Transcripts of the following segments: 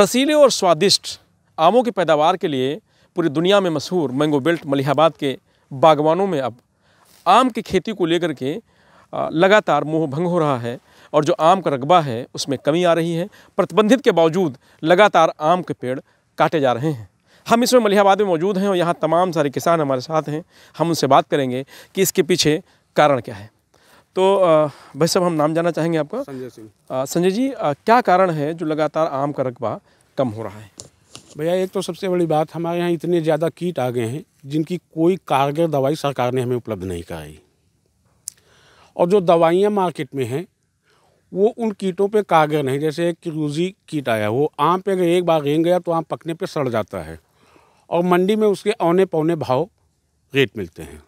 रसीले और स्वादिष्ट आमों की पैदावार के लिए पूरी दुनिया में मशहूर मैंगो बेल्ट मलिहाबाद के बागवानों में अब आम की खेती को लेकर के लगातार मोह भंग हो रहा है और जो आम का रकबा है उसमें कमी आ रही है प्रतिबंधित के बावजूद लगातार आम के पेड़ काटे जा रहे हैं हम इसमें मलिहाबाद में मौजूद हैं और यहाँ तमाम सारे किसान हमारे साथ हैं हम उनसे बात करेंगे कि इसके पीछे कारण क्या है तो भाई साहब हम नाम जानना चाहेंगे आपका संजय सिंह संजय जी आ, क्या कारण है जो लगातार आम का रकबा कम हो रहा है भैया एक तो सबसे बड़ी बात हमारे यहाँ इतने ज़्यादा कीट आ गए हैं जिनकी कोई कारगर दवाई सरकार ने हमें उपलब्ध नहीं कराई और जो दवाइयाँ मार्केट में हैं वो उन कीटों पे कारगर नहीं जैसे एक रूजी कीट आया वो आम पे अगर एक बार रेंग गया तो आम पकने पे सड़ जाता है और मंडी में उसके औने पौने भाव रेट मिलते हैं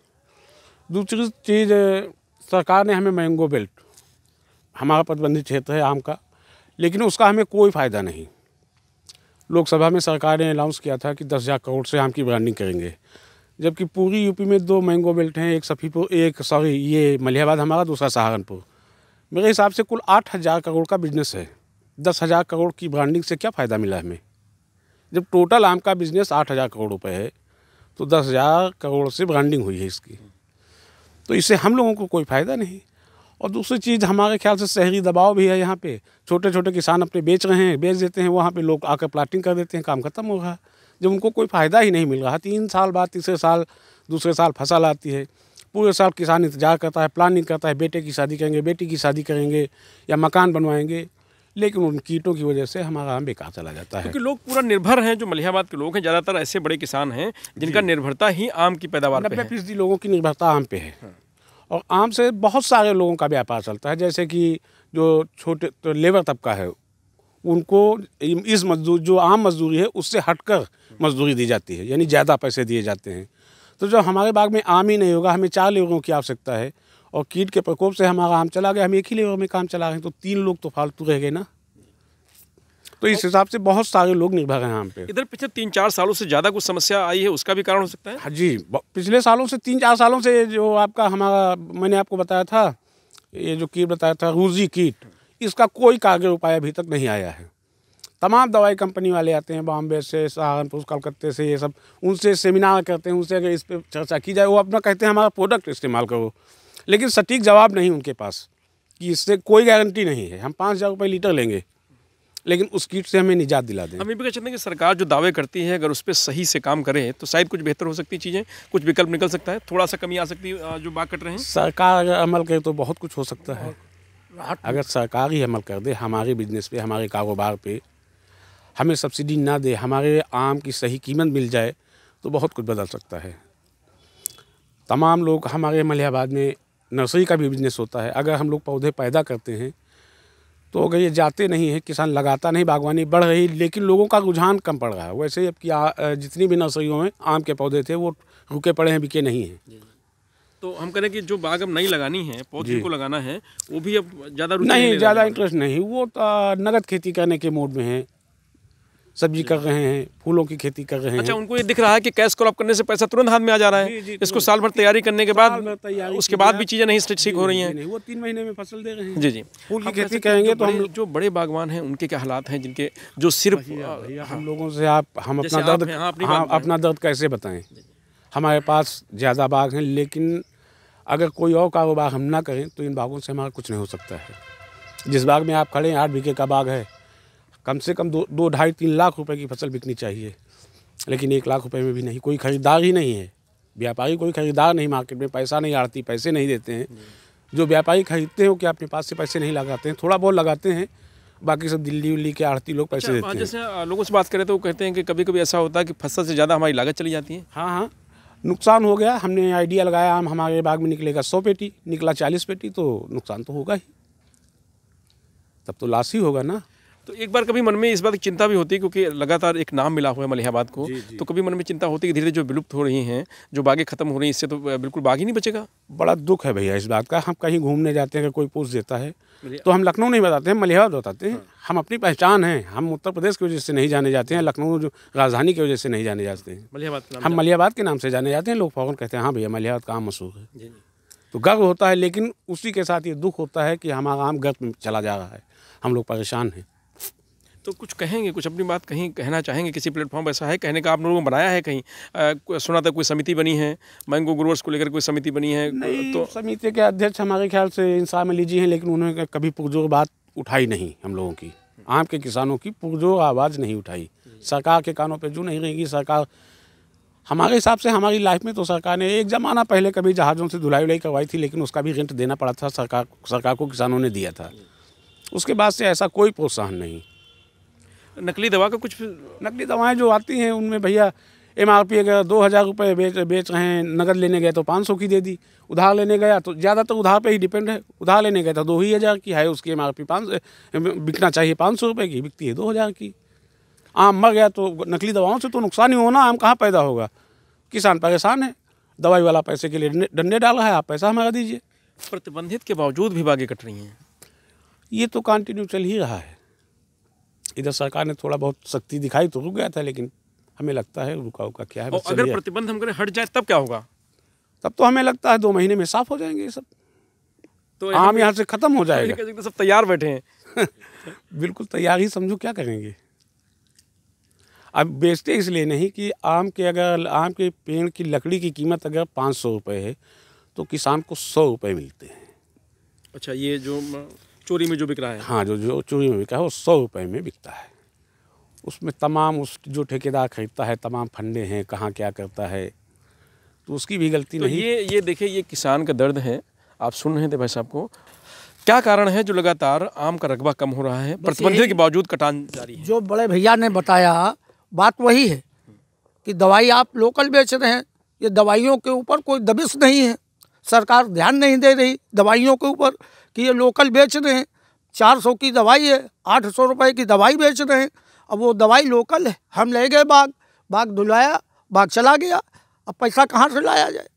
दूसरी चीज़ सरकार ने हमें मैंगो बेल्ट हमारा प्रतिबंधित क्षेत्र है आम का लेकिन उसका हमें कोई फ़ायदा नहीं लोकसभा में सरकार ने अनाउंस किया था कि दस हज़ार करोड़ से आम की ब्रांडिंग करेंगे जबकि पूरी यूपी में दो मैंगो बेल्ट हैं एक सफ़ीपुर एक सॉरी ये मलियाबाद हमारा दूसरा सहारनपुर मेरे हिसाब से कुल आठ हज़ार करोड़ का बिजनेस है दस हज़ार करोड़ की ब्रांडिंग से क्या फ़ायदा मिला हमें जब टोटल आम का बिजनेस आठ हज़ार करोड़ रुपये है तो दस हज़ार करोड़ से ब्रांडिंग हुई है इसकी तो इससे हम लोगों को कोई फ़ायदा नहीं और दूसरी चीज़ हमारे ख्याल से शहरी दबाव भी है यहाँ पे छोटे छोटे किसान अपने बेच रहे हैं बेच देते हैं वहाँ पे लोग आकर प्लाटिंग कर देते हैं काम खत्म हो रहा है जब उनको कोई फ़ायदा ही नहीं मिल रहा तीन साल बाद तीसरे साल दूसरे साल फसल आती है पूरे साल किसान इंतजार करता है प्लानिंग करता है बेटे की शादी करेंगे बेटी की शादी करेंगे या मकान बनवाएंगे लेकिन उन कीटों की वजह से हमारा आम बेकार चला जाता है क्योंकि लोग पूरा निर्भर हैं जो मलिहाबाद के लोग हैं ज़्यादातर ऐसे बड़े किसान हैं जिनका निर्भरता ही आम की पैदावार नब्बे फीसदी लोगों की निर्भरता आम पे है और आम से बहुत सारे लोगों का व्यापार चलता है जैसे कि जो छोटे तो लेबर तबका है उनको इस मजदूर जो आम मजदूरी है उससे हटकर मजदूरी दी जाती है यानी ज़्यादा पैसे दिए जाते हैं तो जब हमारे बाग में आम ही नहीं होगा हमें चार लेबरों की आवश्यकता है और कीट के प्रकोप से हमारा आम चला गया हम एक ही लेवल में काम चला रहे हैं तो तीन लोग तो फालतू रह गए ना तो इस हिसाब से बहुत सारे लोग निर्भर हैं आम पे इधर पिछले तीन चार सालों से ज़्यादा कुछ समस्या आई है उसका भी कारण हो सकता है हाँ जी पिछले सालों से तीन चार सालों से जो आपका हमारा मैंने आपको बताया था ये जो कीट बताया था रूजी कीट इसका कोई कारगर उपाय अभी तक नहीं आया है तमाम दवाई कंपनी वाले आते हैं बॉम्बे से सहारनपुर कलकत्ते से ये सब उनसे सेमिनार करते हैं उनसे अगर इस पर चर्चा की जाए वो अपना कहते हैं हमारा प्रोडक्ट इस्तेमाल करो लेकिन सटीक जवाब नहीं उनके पास कि इससे कोई गारंटी नहीं है हम पाँच हज़ार रुपये लीटर लेंगे लेकिन उस कीट से हमें निजात दिला दें हम ये भी कह हैं कि सरकार जो दावे करती है अगर उस पर सही से काम करें तो शायद कुछ बेहतर हो सकती चीज़ें कुछ विकल्प निकल सकता है थोड़ा सा कमी आ सकती है जो बात कट रहे हैं सरकार अगर अमल करे तो बहुत कुछ हो सकता है अगर सरकार ही अमल कर दे हमारे बिजनेस पे हमारे कारोबार पे हमें सब्सिडी ना दे हमारे आम की सही कीमत मिल जाए तो बहुत कुछ बदल सकता है तमाम लोग हमारे मलियाबाद में नर्सरी का भी बिजनेस होता है अगर हम लोग पौधे पैदा करते हैं तो अगर ये जाते नहीं है किसान लगाता नहीं बागवानी बढ़ रही लेकिन लोगों का रुझान कम पड़ रहा है वैसे अब कि जितनी भी नर्सरियों में आम के पौधे थे वो रुके पड़े हैं बिके नहीं हैं तो हम कह रहे हैं कि जो बाग अब नहीं लगानी है पौधे को लगाना है वो भी अब ज़्यादा नहीं ज़्यादा इंटरेस्ट नहीं वो तो नगद खेती करने के मोड में है सब्जी कर रहे हैं फूलों की खेती कर रहे अच्छा, हैं अच्छा उनको ये दिख रहा है कि कैश क्रॉप करने से पैसा तुरंत हाथ में आ जा रहा है इसको साल भर तैयारी करने के बाद उसके बाद भी चीज़ें नहीं ठीक हो रही हैं वो तीन महीने में फसल दे रहे हैं जी जी फूल की खेती करेंगे तो हम जो बड़े बागवान हैं उनके क्या हालात हैं जिनके जो सिर्फ हम हाँ। लोगों से आप हम अपना दर्द हाँ, अपना दर्द कैसे बताएं हमारे पास ज़्यादा बाग हैं लेकिन अगर कोई और कारोबार हम ना करें तो इन बागों से हमारा कुछ नहीं हो सकता है जिस बाग में आप खड़े हैं आठ बीघे का बाग है कम से कम दो दो ढाई तीन लाख रुपए की फसल बिकनी चाहिए लेकिन एक लाख रुपए में भी नहीं कोई खरीदार ही नहीं है व्यापारी कोई खरीदार नहीं मार्केट में पैसा नहीं आड़ती पैसे नहीं देते हैं जो व्यापारी खरीदते हैं वो क्या अपने पास से पैसे नहीं लगाते हैं थोड़ा बहुत लगाते हैं बाकी सब दिल्ली उल्ली के आड़ती लोग पैसे अच्छा, देते हाँ, हैं जैसे लोगों से बात करें तो वो कहते हैं कि कभी कभी ऐसा होता है कि फसल से ज़्यादा हमारी लागत चली जाती है हाँ हाँ नुकसान हो गया हमने आइडिया लगाया आम हमारे बाग में निकलेगा सौ पेटी निकला चालीस पेटी तो नुकसान तो होगा ही तब तो लॉस ही होगा ना तो एक बार कभी मन में इस बात की चिंता भी होती है क्योंकि लगातार एक नाम मिला हुआ है मलिहाबाद को जी, जी। तो कभी मन में चिंता होती है कि धीरे धीरे जो विलुप्त हो रही हैं जो बागें खत्म हो रही हैं इससे तो बिल्कुल बाग ही नहीं बचेगा बड़ा दुख है भैया इस बात का हम कहीं घूमने जाते हैं अगर कोई पूछ देता है तो हम लखनऊ नहीं बताते हैं मलिहाबाद बताते हैं हाँ। हम अपनी पहचान है हम उत्तर प्रदेश की वजह से नहीं जाने जाते हैं लखनऊ जो राजधानी की वजह से नहीं जाने जाते हैं मलिहाबाद हम मलिहाबाद के नाम से जाने जाते हैं लोग फौरन कहते हैं हाँ भैया मलिहाबाद कहाँ मशहूर है तो गर्व होता है लेकिन उसी के साथ ये दुख होता है कि हमारा आम गर्व चला जा रहा है हम लोग परेशान हैं तो कुछ कहेंगे कुछ अपनी बात कहीं कहना चाहेंगे किसी प्लेटफॉर्म ऐसा है कहने का आप लोगों ने बनाया है कहीं आ, सुना था कोई समिति बनी है मैंगो ग्रोवर्स को लेकर कोई समिति बनी है नहीं, तो समिति के अध्यक्ष हमारे ख्याल से इंसान में लीजिए हैं लेकिन उन्होंने कभी पुरजोर बात उठाई नहीं हम लोगों की आम के किसानों की पुरजोर आवाज़ नहीं उठाई सरकार के कानों पर जू नहीं रहेगी सरकार हमारे हिसाब से हमारी लाइफ में तो सरकार ने एक ज़माना पहले कभी जहाज़ों से धुलाई उलाई करवाई थी लेकिन उसका भी रेंट देना पड़ा था सरकार सरकार को किसानों ने दिया था उसके बाद से ऐसा कोई प्रोत्साहन नहीं नकली दवा का कुछ नकली दवाएं जो आती हैं उनमें भैया एम आर पी अगर दो हज़ार रुपये बेच बेच रहे हैं नगद लेने गए तो पाँच सौ की दे दी उधार लेने गया तो ज़्यादातर उधार पे ही डिपेंड है उधार लेने गया तो दो ही हज़ार की है उसकी एम आर पी पाँच बिकना चाहिए पाँच सौ रुपये की बिकती है दो हज़ार की आम मर गया तो नकली दवाओं से तो नुकसान ही होना आम कहाँ पैदा होगा किसान परेशान है दवाई वाला पैसे के लिए डंडे डाल रहा है आप पैसा हमारा दीजिए प्रतिबंधित के बावजूद भी बागें कट रही हैं ये तो कंटिन्यू चल ही रहा है इधर सरकार ने थोड़ा बहुत सख्ती दिखाई तो रुक गया था लेकिन हमें लगता है रुका हुआ क्या है अगर प्रतिबंध हम करें हट जाए तब क्या होगा तब तो हमें लगता है दो महीने में साफ हो जाएंगे ये सब तो आम यहाँ से ख़त्म हो जाएगा तो सब तैयार बैठे हैं बिल्कुल तैयार ही समझो क्या करेंगे अब बेचते इसलिए नहीं कि आम के अगर आम के पेड़ की लकड़ी की कीमत अगर पाँच सौ रुपये है तो किसान को सौ रुपये मिलते हैं अच्छा ये जो चोरी में जो बिक रहा है हाँ जो जो चोरी में बिका है वो सौ रुपये में बिकता है उसमें तमाम उस जो ठेकेदार खरीदता है तमाम फंडे हैं कहाँ क्या करता है तो उसकी भी गलती तो नहीं ये ये देखिए ये किसान का दर्द है आप सुन रहे थे भाई साहब को क्या कारण है जो लगातार आम का रकबा कम हो रहा है प्रतिबंध के बावजूद कटान जा रही है जो बड़े भैया ने बताया बात वही है कि दवाई आप लोकल बेच रहे हैं ये दवाइयों के ऊपर कोई दबिश नहीं है सरकार ध्यान नहीं दे रही दवाइयों के ऊपर कि ये लोकल बेच रहे हैं चार सौ की दवाई है आठ सौ रुपये की दवाई बेच रहे हैं अब वो दवाई लोकल है हम ले गए बाघ बाघ धुलाया बाघ चला गया अब पैसा कहाँ से लाया जाए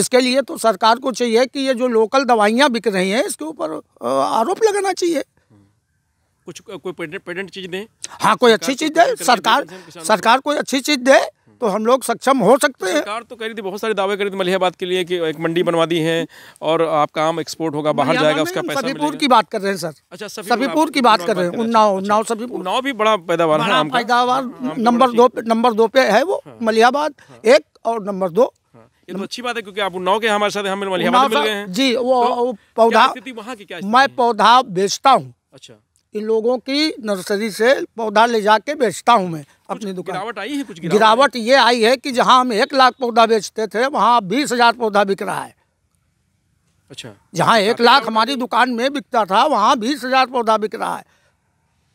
इसके लिए तो सरकार को चाहिए कि ये जो लोकल दवाइयाँ बिक रही हैं इसके ऊपर आरोप लगाना चाहिए कुछ कोई पेटेंट चीज़ दें हाँ कोई अच्छी चीज़ दे सरकार सरकार कोई अच्छी चीज़ दे तो हम लोग सक्षम हो सकते हैं सरकार तो कह रही थी बहुत सारे दावे कर रही थी मलिहाबाद के लिए कि एक मंडी बनवा दी है और आपका आम एक्सपोर्ट होगा बाहर जाएगा उसका पैसा सभीपुर की बात कर रहे हैं सर अच्छा सभीपुर की बात कर रहे हैं अच्छा, उन्नाव अच्छा, उन्नाव अच्छा। सफीपुर उन्नाव भी बड़ा पैदावार है पैदावार हाँ, नंबर दो नंबर दो पे है वो हाँ। मलिहाबाद हाँ। एक और नंबर दो ये तो अच्छी बात है क्योंकि आप उन्नाव के हमारे साथ हमें मलिहाबाद मिल गए हैं जी वो तो पौधा मैं पौधा बेचता हूँ अच्छा इन लोगों की नर्सरी से पौधा ले जाके बेचता हूँ मैं अपनी दुकान गिरावट आई है कुछ गिरावट, ये आई है कि जहाँ हम एक लाख पौधा बेचते थे वहाँ बीस हज़ार पौधा बिक रहा है अच्छा जहाँ एक लाख हमारी दुकान में बिकता था वहाँ बीस हज़ार पौधा बिक रहा है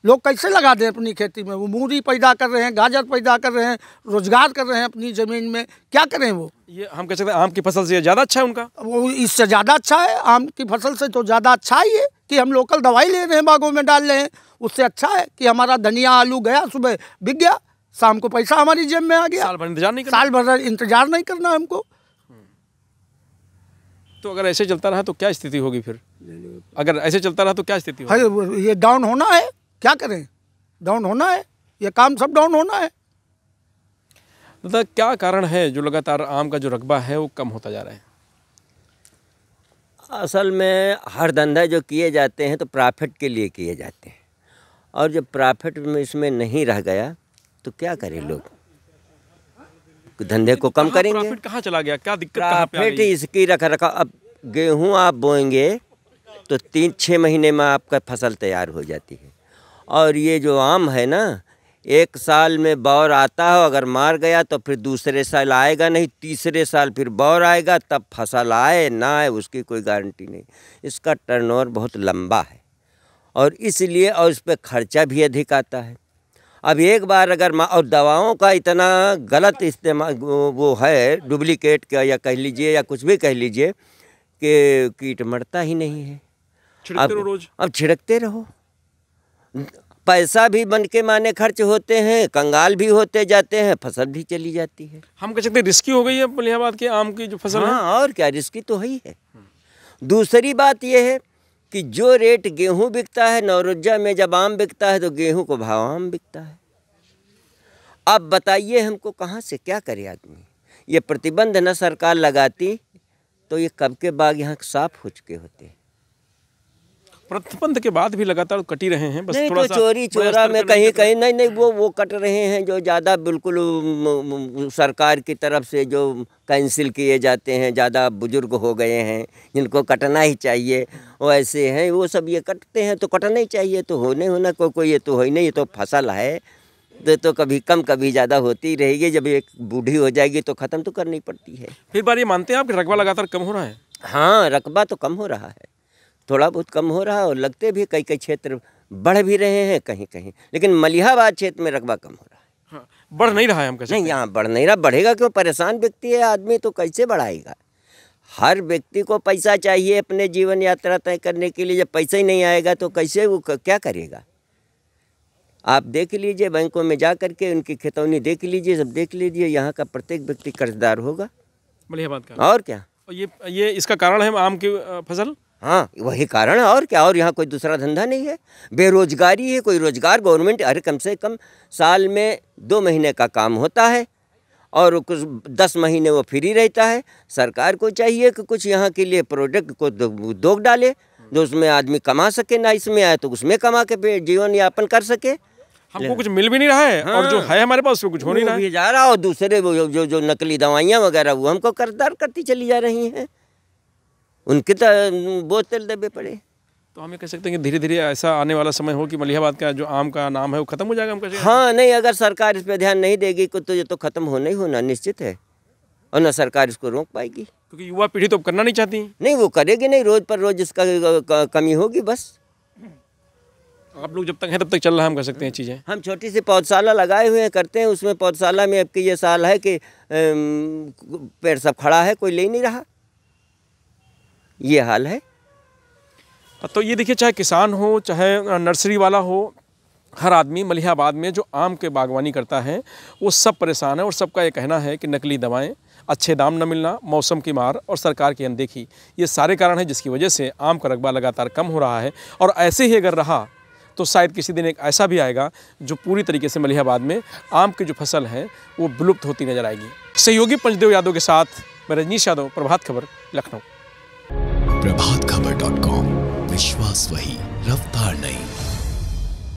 लोग कैसे लगा दें अपनी खेती में वो मूरी पैदा कर रहे हैं गाजर पैदा कर रहे हैं रोजगार कर रहे हैं अपनी ज़मीन में क्या करें वो ये हम कह सकते हैं आम की फसल से ज़्यादा अच्छा है उनका वो इससे ज़्यादा अच्छा है आम की फसल से तो ज़्यादा अच्छा ही है कि हम लोकल दवाई ले रहे हैं बागों में डाल रहे हैं उससे अच्छा है कि हमारा धनिया आलू गया सुबह बिक गया शाम को पैसा हमारी जेब में आ गया साल भर इंतजार नहीं साल भर इंतजार नहीं करना हमको हम्म। तो अगर ऐसे चलता रहा तो क्या स्थिति होगी फिर अगर ऐसे चलता रहा तो क्या स्थिति ये डाउन होना है क्या करें डाउन होना है ये काम सब डाउन होना है दादा मतलब क्या कारण है जो लगातार आम का जो रकबा है वो कम होता जा रहा है असल में हर धंधा जो किए जाते हैं तो प्रॉफिट के लिए किए जाते हैं और जब प्रॉफिट में इसमें नहीं रह गया तो क्या करें लोग धंधे को कम करेंगे प्रॉफिट कहाँ चला गया क्या दिक्कत प्रॉफिट इसकी रखा रखा अब गेहूँ आप बोएंगे तो तीन छः महीने में आपका फसल तैयार हो जाती है और ये जो आम है ना एक साल में बौर आता हो अगर मार गया तो फिर दूसरे साल आएगा नहीं तीसरे साल फिर बौर आएगा तब फसल आए ना आए उसकी कोई गारंटी नहीं इसका टर्नओवर बहुत लंबा है और इसलिए और इस पर खर्चा भी अधिक आता है अब एक बार अगर और दवाओं का इतना गलत इस्तेमाल वो है डुप्लिकेट का या कह लीजिए या कुछ भी कह लीजिए कि कीट मरता ही नहीं है अब अब छिड़कते रहो पैसा भी बन के माने खर्च होते हैं कंगाल भी होते जाते हैं फसल भी चली जाती है हम कह सकते रिस्की हो गई है इलाहाबाद के आम की जो फसल हाँ है। और क्या रिस्की तो है ही है दूसरी बात यह है कि जो रेट गेहूं बिकता है नौरज्जा में जब आम बिकता है तो गेहूं को भाव आम बिकता है अब बताइए हमको कहाँ से क्या करे आदमी ये प्रतिबंध न सरकार लगाती तो ये कब के बाग यहाँ साफ हो चुके होते हैं प्रतिबंध के बाद भी लगातार कटी रहे हैं बस नहीं, थोड़ा तो चोरी चोरा में कहीं कहीं नहीं नहीं वो वो कट रहे हैं जो ज़्यादा बिल्कुल सरकार की तरफ से जो कैंसिल किए जाते हैं ज़्यादा बुजुर्ग हो गए हैं जिनको कटना ही चाहिए वो ऐसे हैं वो सब ये कटते हैं तो कटना ही चाहिए तो होने होना कोई कोई ये तो हो ही नहीं ये तो फसल है तो, तो कभी कम कभी ज़्यादा होती रहेगी जब एक बूढ़ी हो जाएगी तो ख़त्म तो करनी पड़ती है फिर बार ये मानते हैं आप रकबा लगातार कम हो रहा है हाँ रकबा तो कम हो रहा है थोड़ा बहुत कम हो रहा है और लगते भी कई कई क्षेत्र बढ़ भी रहे हैं कहीं कहीं लेकिन मलिहाबाद क्षेत्र में रकबा कम हो रहा है हाँ, बढ़ नहीं रहा है हम नहीं यहाँ बढ़ नहीं रहा बढ़ेगा क्यों परेशान व्यक्ति है आदमी तो कैसे बढ़ाएगा हर व्यक्ति को पैसा चाहिए अपने जीवन यात्रा तय करने के लिए जब पैसा ही नहीं आएगा तो कैसे वो क्या करेगा आप देख लीजिए बैंकों में जा करके उनकी खेतौनी देख लीजिए सब देख लीजिए यहाँ का प्रत्येक व्यक्ति कर्जदार होगा मलिहाबाद का और क्या ये ये इसका कारण है आम की फसल हाँ वही कारण है और क्या और यहाँ कोई दूसरा धंधा नहीं है बेरोजगारी है कोई रोजगार गवर्नमेंट अरे कम से कम साल में दो महीने का काम होता है और कुछ दस महीने वो फ्री रहता है सरकार को चाहिए कि कुछ यहाँ के लिए प्रोडक्ट को उद्योग डाले जो उसमें आदमी कमा सके ना इसमें आए तो उसमें कमा के जीवन यापन कर सके हमको कुछ मिल भी नहीं रहा है हाँ। और जो हाँ। है हमारे पास कुछ हो नहीं रहा है जा रहा और दूसरे जो जो नकली दवाइयाँ वगैरह वो हमको करदार करती चली जा रही हैं उनके तो बोझ तेल दबे पड़े तो हम ये कह सकते हैं कि धीरे धीरे ऐसा आने वाला समय हो कि मलिहाबाद का जो आम का नाम है वो खत्म हो जाएगा हम कह हाँ नहीं अगर सरकार इस पर ध्यान नहीं देगी तो ये तो खत्म होना ही होना निश्चित है और ना सरकार इसको रोक पाएगी क्योंकि युवा पीढ़ी तो करना नहीं चाहती नहीं वो करेगी नहीं रोज पर रोज इसका कमी होगी बस आप लोग जब तक हैं तब तक चल रहा है हम कर सकते हैं चीज़ें हम छोटी सी पौधशाला लगाए हुए हैं करते हैं उसमें पौधशाला में अब ये साल है कि पेड़ सब खड़ा है कोई ले नहीं रहा ये हाल है हाँ, तो ये देखिए चाहे किसान हो चाहे नर्सरी वाला हो हर आदमी मलिहाबाद में जो आम के बागवानी करता है वो सब परेशान है और सबका ये कहना है कि नकली दवाएं अच्छे दाम न मिलना मौसम की मार और सरकार की अनदेखी ये सारे कारण हैं जिसकी वजह से आम का रकबा लगातार कम हो रहा है और ऐसे ही अगर रहा तो शायद किसी दिन एक ऐसा भी आएगा जो पूरी तरीके से मलिहाबाद में आम की जो फसल है वो विलुप्त होती नजर आएगी सहयोगी पंचदेव यादव के साथ मैं रजनीश यादव प्रभात खबर लखनऊ प्रभात खबर डॉट कॉम विश्वास वही रफ्तार नहीं